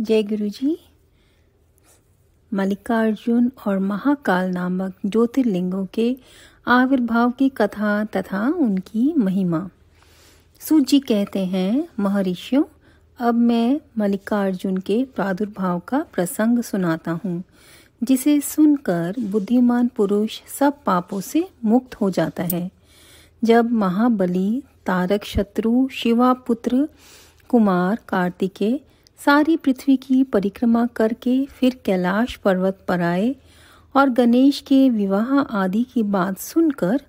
जय गुरु जी मल्लिकार्जुन और महाकाल नामक ज्योतिर्लिंगों के आविर्भाव की कथा तथा उनकी महिमा सूजी कहते हैं महर्षियों अब मैं मल्लिकार्जुन के प्रादुर्भाव का प्रसंग सुनाता हूँ जिसे सुनकर बुद्धिमान पुरुष सब पापों से मुक्त हो जाता है जब महाबली तारक शत्रु शिवापुत्र कुमार कार्तिकेय सारी पृथ्वी की परिक्रमा करके फिर कैलाश पर्वत पर आए और गणेश के विवाह आदि की बात सुनकर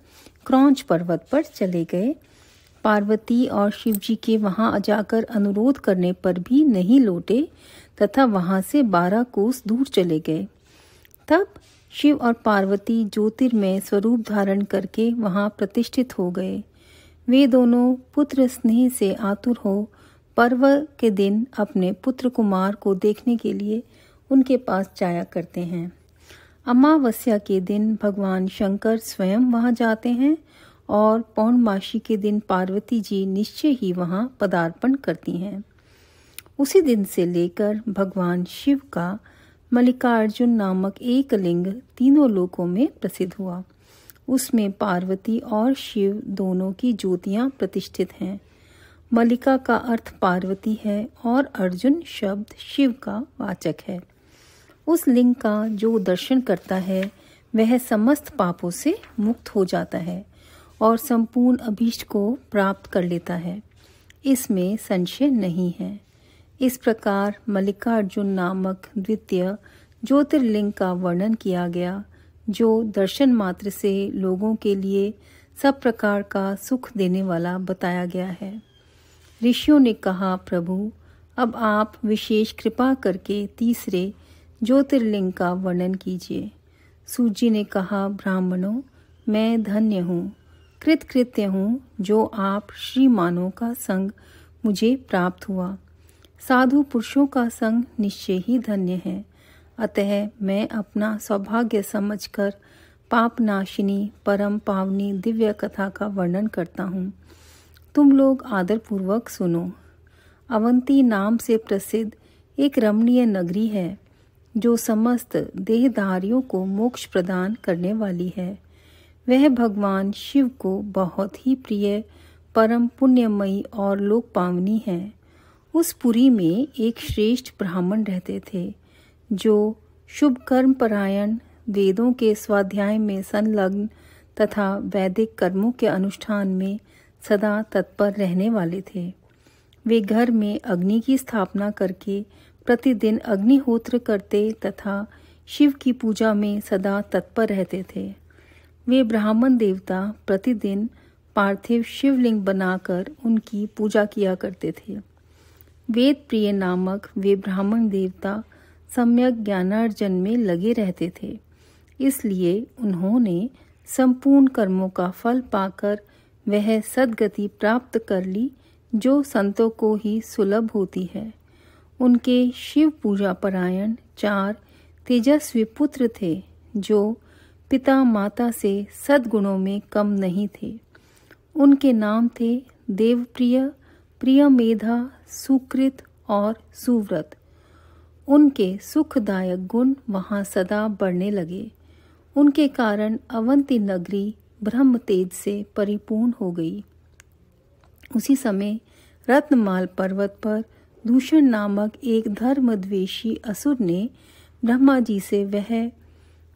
क्रौच पर्वत पर चले गए पार्वती और शिव जी के वहाँ जाकर अनुरोध करने पर भी नहीं लौटे तथा वहां से बारह कोस दूर चले गए तब शिव और पार्वती ज्योतिर्मय स्वरूप धारण करके वहाँ प्रतिष्ठित हो गए वे दोनों पुत्र स्नेह से आतुर हो पर्व के दिन अपने पुत्र कुमार को देखने के लिए उनके पास जाया करते हैं अमावस्या के दिन भगवान शंकर स्वयं वहां जाते हैं और पौर्णमासी के दिन पार्वती जी निश्चय ही वहां पदार्पण करती हैं उसी दिन से लेकर भगवान शिव का मल्लिकार्जुन नामक एक लिंग तीनों लोकों में प्रसिद्ध हुआ उसमें पार्वती और शिव दोनों की ज्योतियाँ प्रतिष्ठित हैं मलिका का अर्थ पार्वती है और अर्जुन शब्द शिव का वाचक है उस लिंग का जो दर्शन करता है वह समस्त पापों से मुक्त हो जाता है और संपूर्ण अभीष्ट को प्राप्त कर लेता है इसमें संशय नहीं है इस प्रकार मल्लिकार्जुन नामक द्वितीय ज्योतिर्लिंग का वर्णन किया गया जो दर्शन मात्र से लोगों के लिए सब प्रकार का सुख देने वाला बताया गया है ऋषियों ने कहा प्रभु अब आप विशेष कृपा करके तीसरे ज्योतिर्लिंग का वर्णन कीजिए सूजी ने कहा ब्राह्मणों मैं धन्य हूँ कृतकृत्य हूँ जो आप श्रीमानों का संग मुझे प्राप्त हुआ साधु पुरुषों का संग निश्चय ही धन्य है अतः मैं अपना सौभाग्य समझकर पापनाशिनी परम पावनी दिव्य कथा का वर्णन करता हूँ तुम लोग आदरपूर्वक सुनो अवंती नाम से प्रसिद्ध एक रमणीय नगरी है जो समस्त देहधारियों को मोक्ष प्रदान करने वाली है वह भगवान शिव को बहुत ही प्रिय परम पुण्यमयी और लोक पावनी है उस पुरी में एक श्रेष्ठ ब्राह्मण रहते थे जो शुभ कर्म परायण वेदों के स्वाध्याय में संलग्न तथा वैदिक कर्मों के अनुष्ठान में सदा तत्पर रहने वाले थे वे घर में अग्नि की स्थापना करके प्रतिदिन अग्निहोत्र करते तथा शिव की पूजा में सदा तत्पर रहते थे वे ब्राह्मण देवता प्रतिदिन पार्थिव शिवलिंग बनाकर उनकी पूजा किया करते थे वेद प्रिय नामक वे ब्राह्मण देवता सम्यक ज्ञानार्जन में लगे रहते थे इसलिए उन्होंने संपूर्ण कर्मों का फल पाकर वह सदगति प्राप्त कर ली जो संतों को ही सुलभ होती है उनके शिव पूजा परायण चार तेजस्वी पुत्र थे जो पिता माता से सद्गुणों में कम नहीं थे उनके नाम थे देवप्रिय प्रिय मेधा सुकृत और सुव्रत उनके सुखदायक गुण वहाँ सदा बढ़ने लगे उनके कारण अवंती नगरी ब्रह्म तेज से परिपूर्ण हो गई उसी समय रत्नमाल पर्वत पर दूषण नामक एक धर्मद्वेषी असुर ने ब्रह्मा जी से वह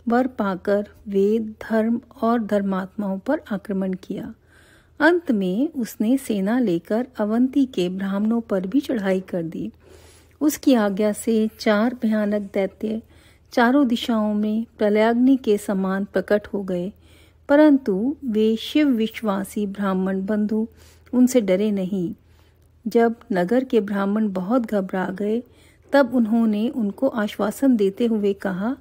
वर पाकर वेद धर्म और धर्मात्माओं पर आक्रमण किया अंत में उसने सेना लेकर अवंती के ब्राह्मणों पर भी चढ़ाई कर दी उसकी आज्ञा से चार भयानक दैत्य चारों दिशाओं में प्रलयाग्नि के समान प्रकट हो गए परंतु वे शिव विश्वासी ब्राह्मण बंधु उनसे डरे नहीं जब नगर के ब्राह्मण बहुत घबरा गए तब उन्होंने उनको आश्वासन देते हुए कहा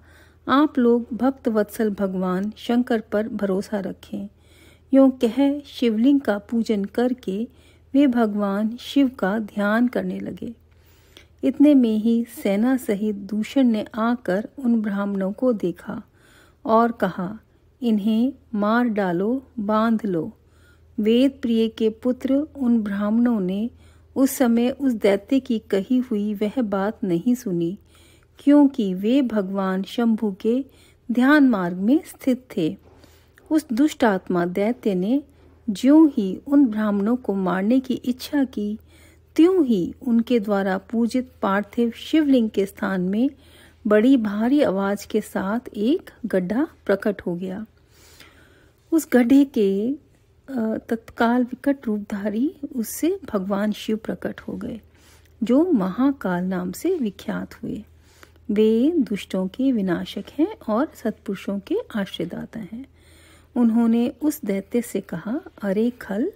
आप लोग भक्त वत्सल भगवान शंकर पर भरोसा रखें यो कह शिवलिंग का पूजन करके वे भगवान शिव का ध्यान करने लगे इतने में ही सेना सहित दूषण ने आकर उन ब्राह्मणों को देखा और कहा इन्हें मार डालो बांध लो वेद प्रिय के पुत्र उन ब्राह्मणों ने उस समय उस दैत्य की कही हुई वह बात नहीं सुनी क्योंकि वे भगवान शंभु के ध्यान मार्ग में स्थित थे उस दुष्ट आत्मा दैत्य ने ज्यों ही उन ब्राह्मणों को मारने की इच्छा की त्यों ही उनके द्वारा पूजित पार्थिव शिवलिंग के स्थान में बड़ी भारी आवाज के साथ एक गड्ढा प्रकट हो गया उस गड्ढे के तत्काल विकट रूपधारी उससे भगवान शिव प्रकट हो गए जो महाकाल नाम से विख्यात हुए वे दुष्टों के विनाशक हैं और सत्पुरुषों के आश्रयदाता हैं उन्होंने उस दैत्य से कहा अरे खल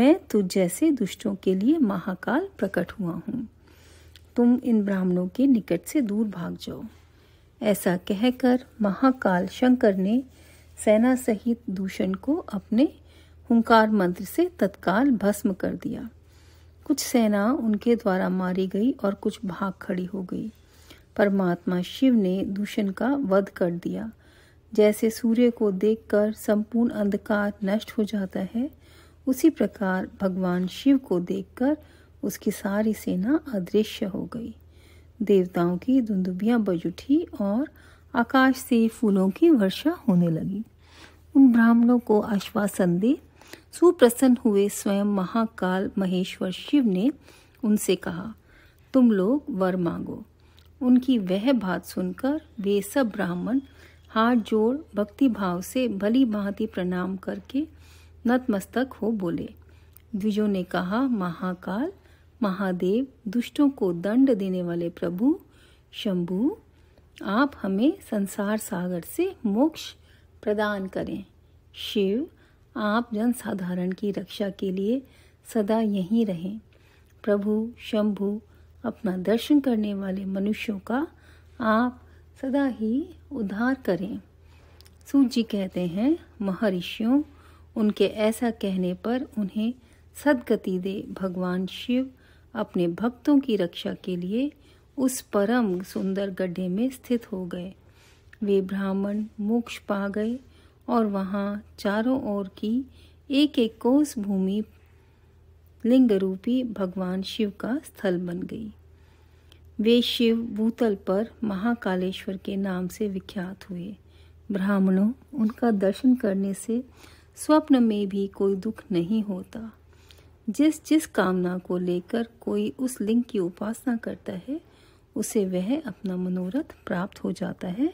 मैं तुझ जैसे दुष्टों के लिए महाकाल प्रकट हुआ हूँ तुम इन ब्राह्मणों के निकट से दूर भाग जाओ ऐसा कहकर महाकाल शंकर ने सेना सहित दूषण को अपने हुंकार मंत्र से तत्काल भस्म कर दिया कुछ सेना उनके द्वारा मारी गई और कुछ भाग खड़ी हो गई परमात्मा शिव ने दूषण का वध कर दिया जैसे सूर्य को देखकर संपूर्ण अंधकार नष्ट हो जाता है उसी प्रकार भगवान शिव को देखकर उसकी सारी सेना अदृश्य हो गई देवताओं की धुंदुबियाँ बज उठी और आकाश से फूलों की वर्षा होने लगी उन ब्राह्मणों को आश्वासन दे सुप्रसन्न हुए स्वयं महाकाल महेश्वर शिव ने उनसे कहा तुम लोग वर मांगो उनकी वह बात सुनकर वे सब ब्राह्मण हाथ जोड़ भक्ति भाव से भली भांति प्रणाम करके नतमस्तक हो बोले द्विजों ने कहा महाकाल महादेव दुष्टों को दंड देने वाले प्रभु शंभु आप हमें संसार सागर से मोक्ष प्रदान करें शिव आप जनसाधारण की रक्षा के लिए सदा यहीं रहें प्रभु शंभु अपना दर्शन करने वाले मनुष्यों का आप सदा ही उद्धार करें सूत जी कहते हैं महर्षियों उनके ऐसा कहने पर उन्हें सदगति दे भगवान शिव अपने भक्तों की रक्षा के लिए उस परम सुंदर गड्ढे में स्थित हो गए वे ब्राह्मण मोक्ष पा गए और वहाँ चारों ओर की एक एक कोस भूमि लिंग रूपी भगवान शिव का स्थल बन गई वे शिव भूतल पर महाकालेश्वर के नाम से विख्यात हुए ब्राह्मणों उनका दर्शन करने से स्वप्न में भी कोई दुख नहीं होता जिस जिस कामना को लेकर कोई उस लिंग की उपासना करता है उसे वह अपना मनोरथ प्राप्त हो जाता है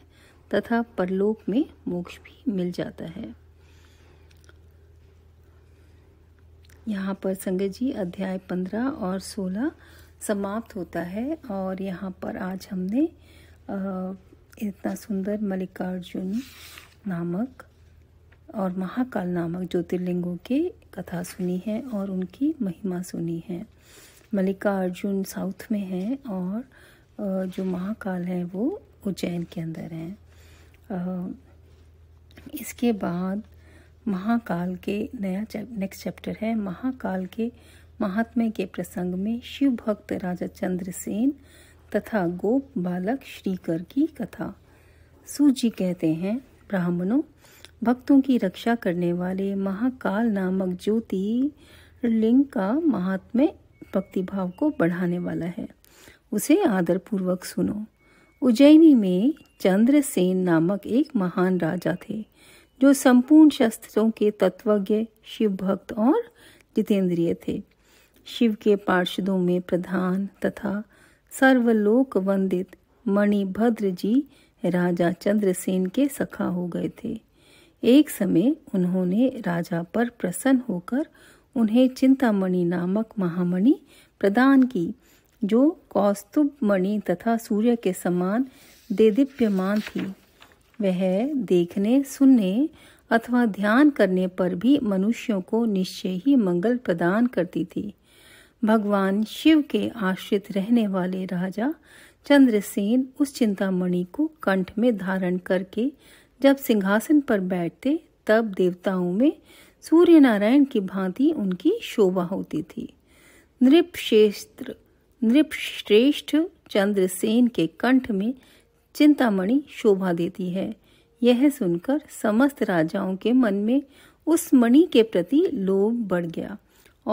तथा परलोक में मोक्ष भी मिल जाता है यहाँ पर संगत जी अध्याय पंद्रह और सोलह समाप्त होता है और यहाँ पर आज हमने इतना सुंदर मल्लिकार्जुन नामक और महाकाल नामक ज्योतिर्लिंगों की कथा सुनी है और उनकी महिमा सुनी है मल्लिका अर्जुन साउथ में हैं और जो महाकाल हैं वो उज्जैन के अंदर हैं इसके बाद महाकाल के नया नेक्स्ट चैप्टर है महाकाल के महात्म्य के प्रसंग में शिव भक्त राजा चंद्रसेन तथा गोप बालक श्रीकर की कथा सूजी कहते हैं ब्राह्मणों भक्तों की रक्षा करने वाले महाकाल नामक ज्योति लिंग का महात्म्य भक्तिभाव को बढ़ाने वाला है उसे आदरपूर्वक सुनो उज्जैनी में चंद्रसेन नामक एक महान राजा थे जो संपूर्ण शस्त्रों के तत्वज्ञ शिव भक्त और जितेंद्रिय थे शिव के पार्षदों में प्रधान तथा सर्वलोक वंदित मणिभद्र जी राजा चंद्रसेन के सखा हो गए थे एक समय उन्होंने राजा पर प्रसन्न होकर उन्हें चिंतामणि नामक महामणि प्रदान की जो कौस्तुभ मणि तथा सूर्य के समान देदीप्यमान थी वह देखने सुनने अथवा ध्यान करने पर भी मनुष्यों को निश्चय ही मंगल प्रदान करती थी भगवान शिव के आश्रित रहने वाले राजा चंद्रसेन उस चिंतामणि को कंठ में धारण करके जब सिंहासन पर बैठते तब देवताओं में सूर्य नारायण की भांति उनकी शोभा होती थी नृपश्रेष्ठ नृपश्रेष्ठ चंद्रसेन के कंठ में चिंतामणि शोभा देती है यह सुनकर समस्त राजाओं के मन में उस मणि के प्रति लोभ बढ़ गया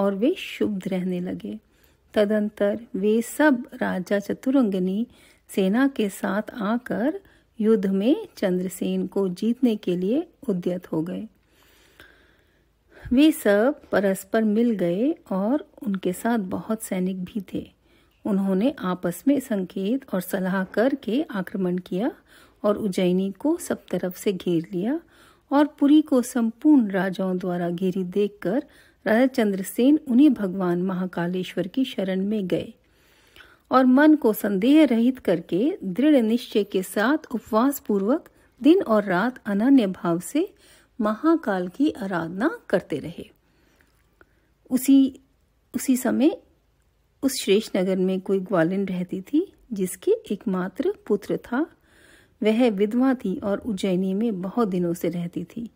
और वे शुभ रहने लगे तदंतर वे सब राजा चतुरंगनी सेना के साथ आकर युद्ध में चंद्रसेन को जीतने के लिए उद्यत हो गए वे सब परस्पर मिल गए और उनके साथ बहुत सैनिक भी थे उन्होंने आपस में संकेत और सलाह करके आक्रमण किया और उज्जैनी को सब तरफ से घेर लिया और पुरी को संपूर्ण राजाओं द्वारा घेरी देखकर राजा चंद्रसेन उन्हीं भगवान महाकालेश्वर की शरण में गए और मन को संदेह रहित करके दृढ़ निश्चय के साथ उपवास पूर्वक दिन और रात अनन्य भाव से महाकाल की आराधना करते रहे उसी उसी समय उस श्रेष्ठ नगर में कोई ग्वालिन रहती थी जिसके एकमात्र पुत्र था वह विधवा थी और उज्जैनी में बहुत दिनों से रहती थी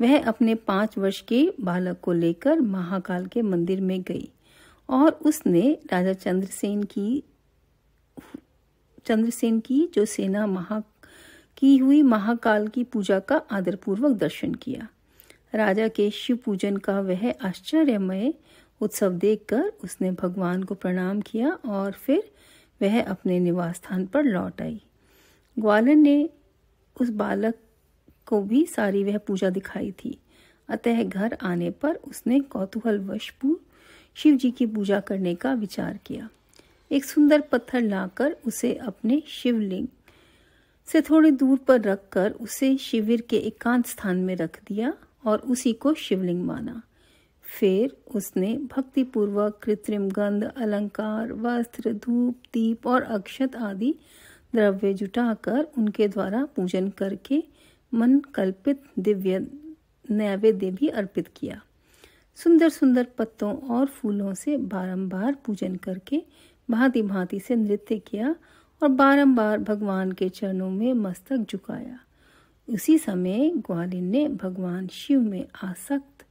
वह अपने पांच वर्ष के बालक को लेकर महाकाल के मंदिर में गई और उसने राजा चंद्रसेन की चंद्रसेन की जो सेना महा की हुई महाकाल की पूजा का आदरपूर्वक दर्शन किया राजा के शिव पूजन का वह आश्चर्यमय उत्सव देखकर उसने भगवान को प्रणाम किया और फिर वह अपने निवास स्थान पर लौट आई ग्वालन ने उस बालक को भी सारी वह पूजा दिखाई थी अतः घर आने पर उसने कौतूहलवश शिव जी की पूजा करने का विचार किया एक सुंदर पत्थर लाकर उसे अपने शिवलिंग से थोड़ी दूर पर रखकर उसे शिविर के एकांत स्थान में रख दिया और उसी को शिवलिंग माना फिर उसने भक्तिपूर्वक कृत्रिम गंध अलंकार वस्त्र धूप दीप और अक्षत आदि द्रव्य जुटाकर उनके द्वारा पूजन करके मन कल्पित दिव्य नैवेद्य भी अर्पित किया सुंदर सुंदर पत्तों और फूलों से बारंबार पूजन करके भांति भांति से नृत्य किया और बारंबार भगवान के चरणों में मस्तक झुकाया उसी समय ग्वालिन ने भगवान शिव में आसक्त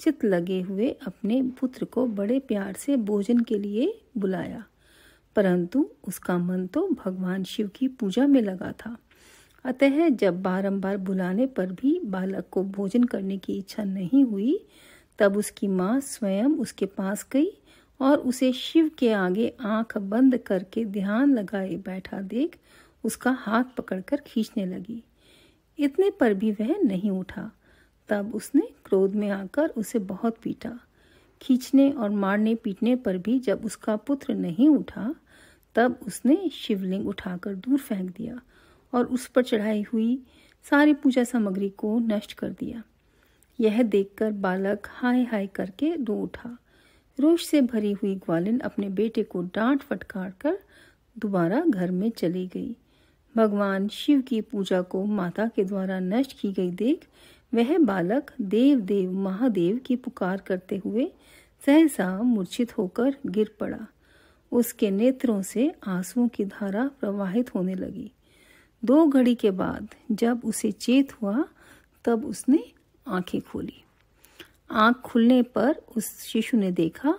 चित लगे हुए अपने पुत्र को बड़े प्यार से भोजन के लिए बुलाया परंतु उसका मन तो भगवान शिव की पूजा में लगा था अतः जब बारंबार बुलाने पर भी बालक को भोजन करने की इच्छा नहीं हुई तब उसकी माँ स्वयं उसके पास गई और उसे शिव के आगे आंख बंद करके ध्यान लगाए बैठा देख उसका हाथ पकड़कर खींचने लगी इतने पर भी वह नहीं उठा तब उसने क्रोध में आकर उसे बहुत पीटा खींचने और मारने पीटने पर भी जब उसका पुत्र नहीं उठा तब उसने शिवलिंग उठाकर दूर फेंक दिया और उस पर चढ़ाई हुई सारी पूजा सामग्री को नष्ट कर दिया यह देखकर बालक हाय हाय करके रो उठा रोष से भरी हुई ग्वालिन अपने बेटे को डांट फटकार कर दोबारा घर में चली गई भगवान शिव की पूजा को माता के द्वारा नष्ट की गई देख वह बालक देव देव महादेव की पुकार करते हुए सहसा मूर्छित होकर गिर पड़ा उसके नेत्रों से आंसुओं की धारा प्रवाहित होने लगी दो घड़ी के बाद जब उसे चेत हुआ तब उसने आंखें खोली आंख खुलने पर उस शिशु ने देखा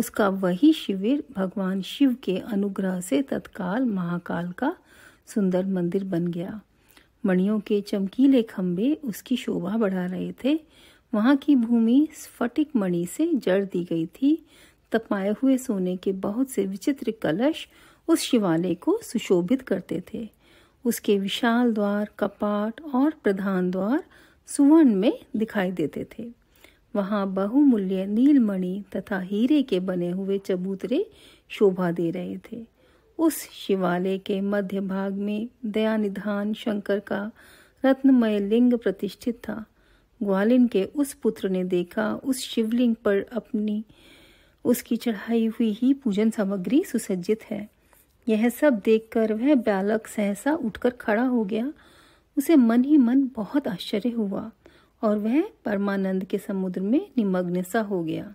उसका वही शिविर भगवान शिव के अनुग्रह से तत्काल महाकाल का सुंदर मंदिर बन गया मणियों के चमकीले खम्भे उसकी शोभा बढ़ा रहे थे वहां की भूमि स्फटिक मणि से जड़ दी गई थी तपाए हुए सोने के बहुत से विचित्र कलश उस शिवालय को सुशोभित करते थे उसके विशाल द्वार कपाट और प्रधान द्वार सुवर्ण में दिखाई देते थे वहाँ बहुमूल्य नीलमणि तथा हीरे के बने हुए चबूतरे शोभा दे रहे थे उस शिवालय के मध्य भाग में दयानिधान शंकर का रत्नमय लिंग प्रतिष्ठित था ग्वालिन के उस पुत्र ने देखा उस शिवलिंग पर अपनी उसकी चढ़ाई हुई ही पूजन सामग्री सुसज्जित है यह सब देखकर वह बालक सहसा उठकर खड़ा हो गया उसे मन ही मन बहुत आश्चर्य हुआ और वह परमानंद के समुद्र में निमग्न सा हो गया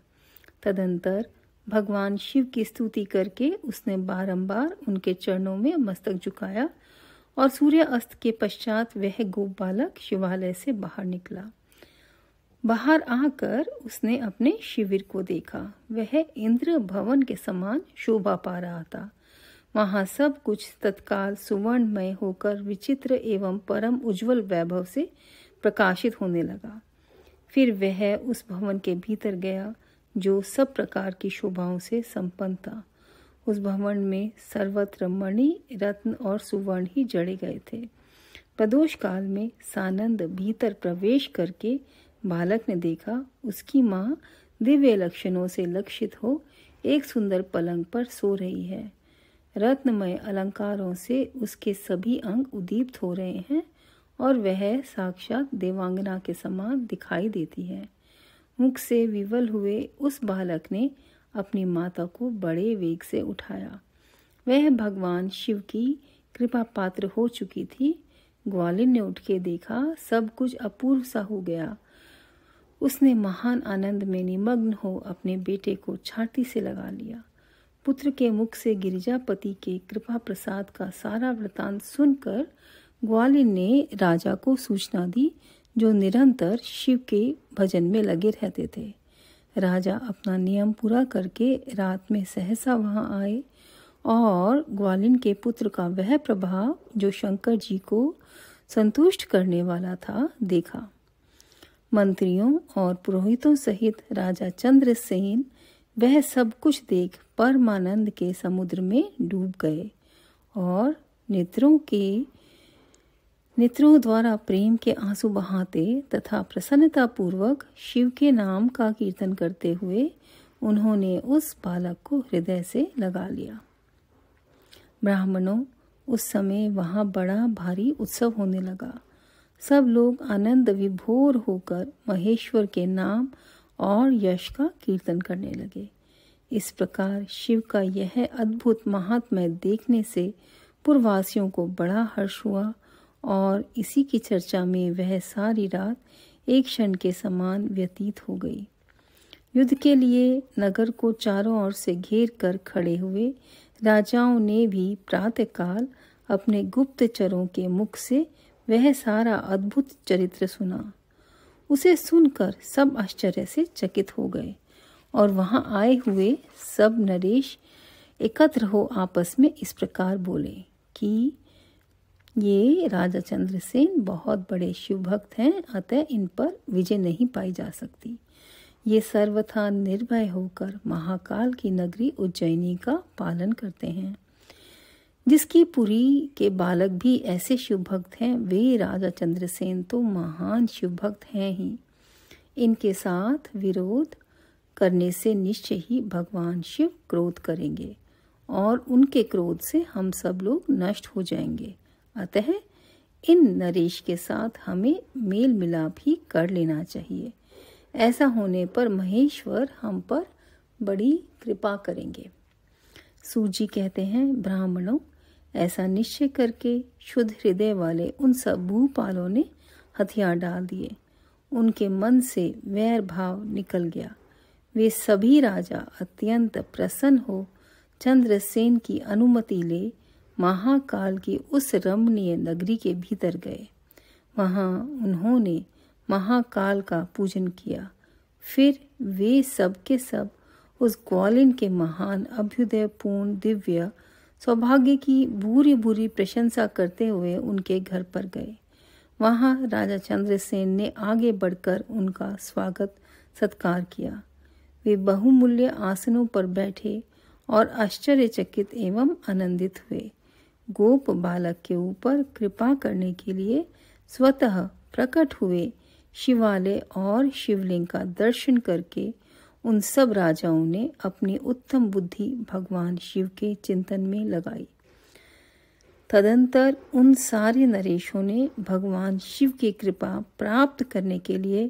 तदंतर भगवान शिव की स्तुति करके उसने बारंबार उनके चरणों में मस्तक झुकाया और सूर्य अस्त के पश्चात वह गोप बालक शिवालय से बाहर निकला बाहर आकर उसने अपने शिविर को देखा वह इंद्र भवन के समान शोभा पा रहा था वहाँ सब कुछ तत्काल सुवर्णमय होकर विचित्र एवं परम उज्जवल वैभव से प्रकाशित होने लगा फिर वह उस भवन के भीतर गया जो सब प्रकार की शोभाओं से संपन्न था उस भवन में सर्वत्र मणि रत्न और सुवर्ण ही जड़े गए थे प्रदोष काल में सानंद भीतर प्रवेश करके बालक ने देखा उसकी माँ दिव्य लक्षणों से लक्षित हो एक सुंदर पलंग पर सो रही है रत्नमय अलंकारों से उसके सभी अंग उदीप्त हो रहे हैं और वह साक्षात देवांगना के समान दिखाई देती है मुख से विवल हुए उस बालक ने अपनी माता को बड़े वेग से उठाया वह भगवान शिव की कृपा पात्र हो चुकी थी ग्वालिन ने उठ के देखा सब कुछ अपूर्व सा हो गया उसने महान आनंद में निमग्न हो अपने बेटे को छाती से लगा लिया पुत्र के मुख से गिरिजापति के कृपा प्रसाद का सारा वृतांत सुनकर ग्वालिन ने राजा को सूचना दी जो निरंतर शिव के भजन में लगे रहते थे राजा अपना नियम पूरा करके रात में सहसा वहाँ आए और ग्वालिन के पुत्र का वह प्रभाव जो शंकर जी को संतुष्ट करने वाला था देखा मंत्रियों और पुरोहितों सहित राजा चंद्रसेन वह सब कुछ देख परमानंद के समुद्र में डूब गए और नेत्रों के नेत्रों द्वारा प्रेम के आंसू बहाते तथा पूर्वक शिव के नाम का कीर्तन करते हुए उन्होंने उस बालक को हृदय से लगा लिया ब्राह्मणों उस समय वहाँ बड़ा भारी उत्सव होने लगा सब लोग आनंद विभोर होकर महेश्वर के नाम और यश का कीर्तन करने लगे इस प्रकार शिव का यह अद्भुत महात्म्य देखने से पुरवासियों को बड़ा हर्ष हुआ और इसी की चर्चा में वह सारी रात एक क्षण के समान व्यतीत हो गई युद्ध के लिए नगर को चारों ओर से घेर कर खड़े हुए राजाओं ने भी प्रातःकाल अपने गुप्तचरों के मुख से वह सारा अद्भुत चरित्र सुना उसे सुनकर सब आश्चर्य से चकित हो गए और वहाँ आए हुए सब नरेश एकत्र हो आपस में इस प्रकार बोले कि ये राजा चंद्रसेन बहुत बड़े शिव भक्त हैं अतः इन पर विजय नहीं पाई जा सकती ये सर्वथा निर्भय होकर महाकाल की नगरी उज्जैनी का पालन करते हैं जिसकी पुरी के बालक भी ऐसे शिव भक्त हैं वे राजा चंद्रसेन तो महान शिवभक्त हैं ही इनके साथ विरोध करने से निश्चय ही भगवान शिव क्रोध करेंगे और उनके क्रोध से हम सब लोग नष्ट हो जाएंगे अतः इन नरेश के साथ हमें मेल मिलाप ही कर लेना चाहिए ऐसा होने पर महेश्वर हम पर बड़ी कृपा करेंगे सूजी कहते हैं ब्राह्मणों ऐसा निश्चय करके शुद्ध हृदय वाले उन सब भूपालों ने हथियार डाल दिए उनके मन से वैर भाव निकल गया वे सभी राजा अत्यंत प्रसन्न हो चंद्रसेन की अनुमति ले महाकाल की उस रमणीय नगरी के भीतर गए वहां उन्होंने महाकाल का पूजन किया फिर वे सब के सब उस ग्वालिन के महान अभ्युदयपूर्ण दिव्य सौभाग्य की भूरी भूरी प्रशंसा करते हुए उनके घर पर गए वहां राजा चंद्रसेन ने आगे बढ़कर उनका स्वागत सत्कार किया वे बहुमूल्य आसनों पर बैठे और आश्चर्यचकित एवं आनंदित हुए गोप बालक के ऊपर कृपा करने के लिए स्वतः प्रकट हुए शिवालय और शिवलिंग का दर्शन करके उन सब राजाओं ने अपनी उत्तम बुद्धि भगवान शिव के चिंतन में लगाई तदंतर उन सारे नरेशों ने भगवान शिव की कृपा प्राप्त करने के लिए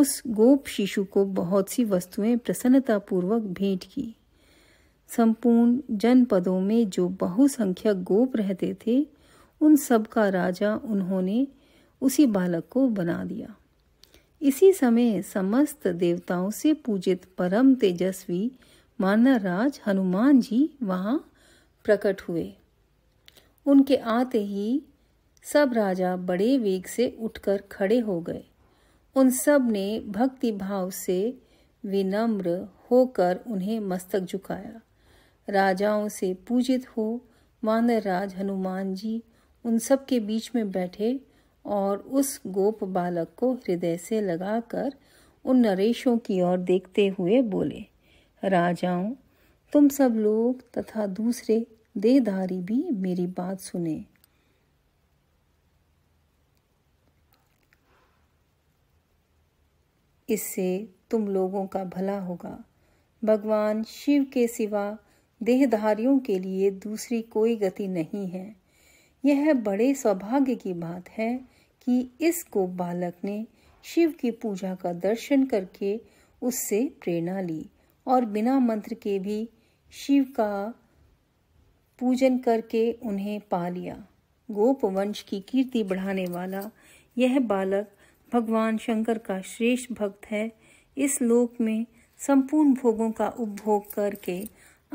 उस गोप शिशु को बहुत सी वस्तुएं प्रसन्नतापूर्वक भेंट की संपूर्ण जनपदों में जो बहुसंख्यक गोप रहते थे उन सब का राजा उन्होंने उसी बालक को बना दिया इसी समय समस्त देवताओं से पूजित परम तेजस्वी मानर राज हनुमान जी वहाँ प्रकट हुए उनके आते ही सब राजा बड़े वेग से उठकर खड़े हो गए उन सब ने भक्ति भाव से विनम्र होकर उन्हें मस्तक झुकाया राजाओं से पूजित हो मानर राज हनुमान जी उन सब के बीच में बैठे और उस गोप बालक को हृदय से लगाकर उन नरेशों की ओर देखते हुए बोले राजाओं तुम सब लोग तथा दूसरे देहधारी भी मेरी बात सुने इससे तुम लोगों का भला होगा भगवान शिव के सिवा देहधारियों के लिए दूसरी कोई गति नहीं है यह बड़े सौभाग्य की बात है कि इस गोप बालक ने शिव की पूजा का दर्शन करके उससे प्रेरणा ली और बिना मंत्र के भी शिव का पूजन करके उन्हें पा लिया गोप वंश की कीर्ति बढ़ाने वाला यह बालक भगवान शंकर का श्रेष्ठ भक्त है इस लोक में संपूर्ण भोगों का उपभोग करके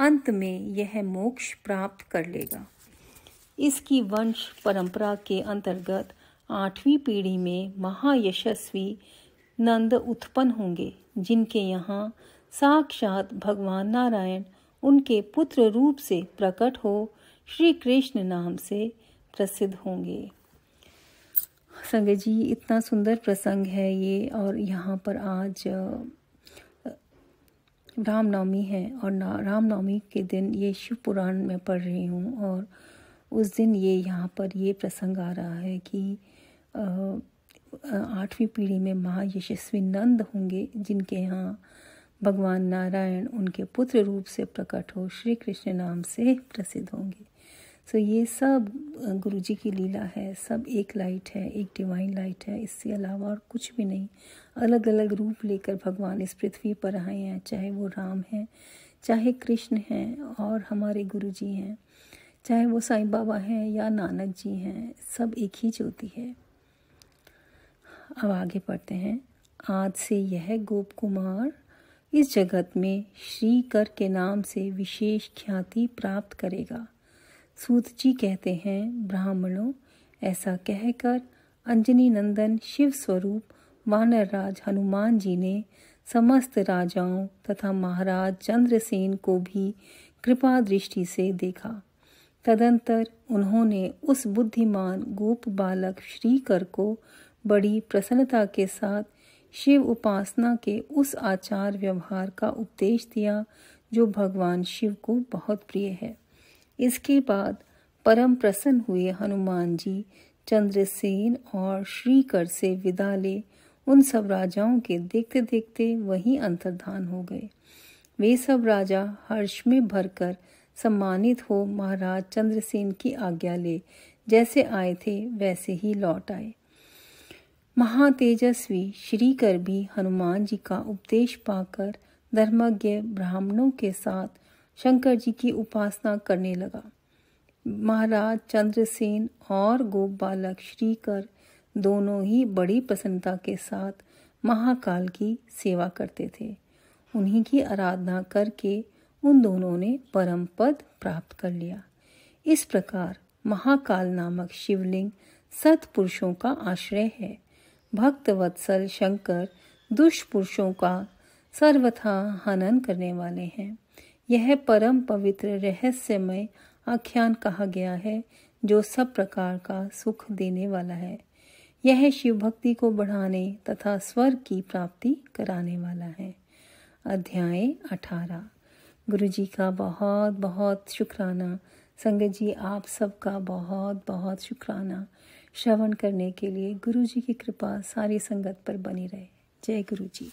अंत में यह मोक्ष प्राप्त कर लेगा इसकी वंश परंपरा के अंतर्गत आठवीं पीढ़ी में महायशस्वी नंद उत्पन्न होंगे जिनके यहाँ साक्षात भगवान नारायण उनके पुत्र रूप से प्रकट हो श्री कृष्ण नाम से प्रसिद्ध होंगे संग जी इतना सुंदर प्रसंग है ये और यहाँ पर आज रामनवमी है और रामनवमी के दिन ये शिव पुराण में पढ़ रही हूँ और उस दिन ये यहाँ पर ये प्रसंग आ रहा है कि आठवीं पीढ़ी में महायशस्वी यशस्वी नंद होंगे जिनके यहाँ भगवान नारायण उनके पुत्र रूप से प्रकट हो श्री कृष्ण नाम से प्रसिद्ध होंगे सो so ये सब गुरु जी की लीला है सब एक लाइट है एक डिवाइन लाइट है इससे अलावा और कुछ भी नहीं अलग अलग रूप लेकर भगवान इस पृथ्वी पर आए हैं चाहे वो राम हैं चाहे कृष्ण हैं और हमारे गुरु जी हैं चाहे वो साईं बाबा हैं या नानक जी हैं सब एक ही ज्योति है अब आगे पढ़ते हैं आज से यह गोप कुमार इस जगत में श्री कर के नाम से विशेष ख्याति प्राप्त करेगा सूत जी कहते हैं ब्राह्मणों ऐसा कहकर अंजनी नंदन शिव स्वरूप वानर राज हनुमान जी ने समस्त राजाओं तथा महाराज चंद्रसेन को भी कृपा दृष्टि से देखा तदंतर उन्होंने उस बुद्धिमान गोप बालक श्रीकर को बड़ी प्रसन्नता के साथ शिव उपासना के उस आचार व्यवहार का उपदेश दिया जो भगवान शिव को बहुत प्रिय है इसके बाद परम प्रसन्न हुए हनुमान जी चंद्रसेन और श्रीकर से विदा ले उन सब राजाओं के देखते देखते वहीं अंतर्धान हो गए वे सब राजा हर्ष में भरकर सम्मानित हो महाराज चंद्रसेन की आज्ञा ले जैसे आए थे वैसे ही लौट आए महातेजस्वी श्री कर भी हनुमान जी का उपदेश पाकर धर्मज्ञ ब्राह्मणों के साथ शंकर जी की उपासना करने लगा महाराज चंद्रसेन और गोप बालक श्रीकर दोनों ही बड़ी प्रसन्नता के साथ महाकाल की सेवा करते थे उन्हीं की आराधना करके उन दोनों ने परम पद प्राप्त कर लिया इस प्रकार महाकाल नामक शिवलिंग सत पुरुषों का आश्रय है भक्त वत्सल शंकर दुष्ट पुरुषों का सर्वथा हनन करने वाले हैं यह परम पवित्र रहस्यमय आख्यान कहा गया है जो सब प्रकार का सुख देने वाला है यह शिव भक्ति को बढ़ाने तथा स्वर की प्राप्ति कराने वाला है अध्याय अठारह गुरु जी का बहुत बहुत शुक्राना संगत जी आप सबका बहुत बहुत शुक्राना श्रवण करने के लिए गुरु जी की कृपा सारी संगत पर बनी रहे जय गुरु जी